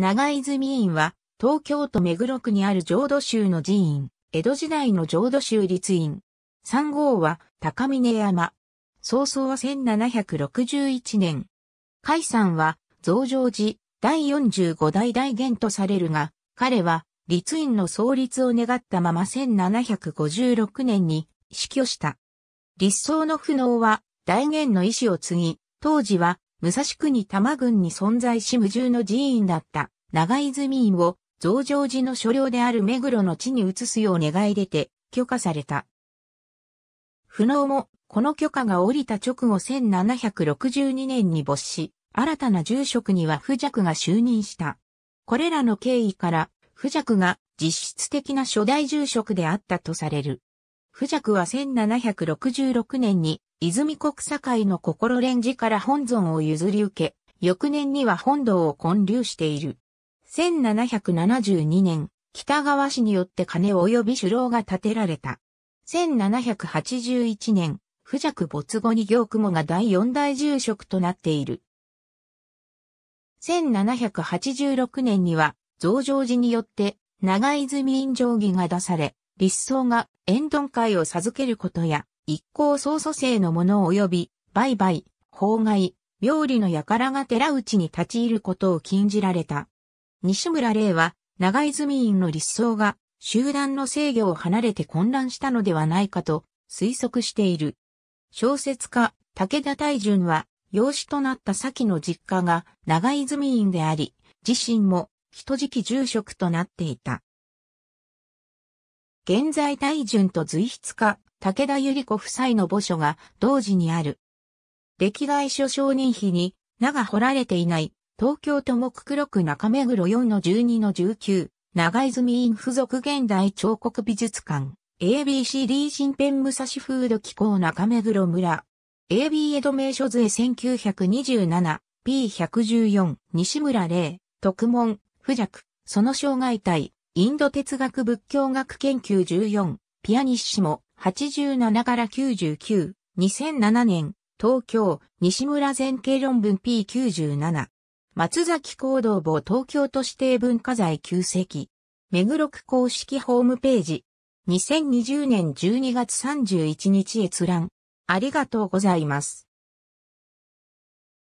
長泉院は、東京都目黒区にある浄土宗の寺院、江戸時代の浄土宗立院。3号は、高峰山。早々は1761年。海山は、増上寺、第45代大元とされるが、彼は、立院の創立を願ったまま1756年に死去した。立宗の不能は、大元の意志を継ぎ、当時は武蔵国玉郡に存在し無重の寺院だった長泉院を増上寺の所領である目黒の地に移すよう願い出て許可された。不能もこの許可が降りた直後1762年に没し、新たな住職には不弱が就任した。これらの経緯から不弱が実質的な初代住職であったとされる。不弱は1766年に泉国境の心連寺から本尊を譲り受け、翌年には本堂を建立している。1772年、北川氏によって金及び首楼が建てられた。1781年、不弱没後に行雲が第四代住職となっている。1786年には、増上寺によって、長泉院定義が出され、立僧が遠遁会を授けることや、一向総操生の者及び、売買、法外、妙理の輩が寺内に立ち入ることを禁じられた。西村霊は、長泉院の立僧が、集団の制御を離れて混乱したのではないかと、推測している。小説家、武田大淳は、養子となった先の実家が長泉院であり、自身も人期住職となっていた。現在大淳と随筆家、武田百合子夫妻の墓所が同時にある。歴代書承認碑に名が彫られていない東京都目黒区中目黒4の12の19長泉院附属現代彫刻美術館 ABC d ーンペン武蔵フード機構中目黒村 AB 江戸名所税 1927P114 西村玲特門不弱その障害体インド哲学仏教学研究14ピアニッシモ87から99、2007年、東京、西村全景論文 P97。松崎行動簿東京都指定文化財旧跡。目黒区公式ホームページ。2020年12月31日閲覧。ありがとうございます。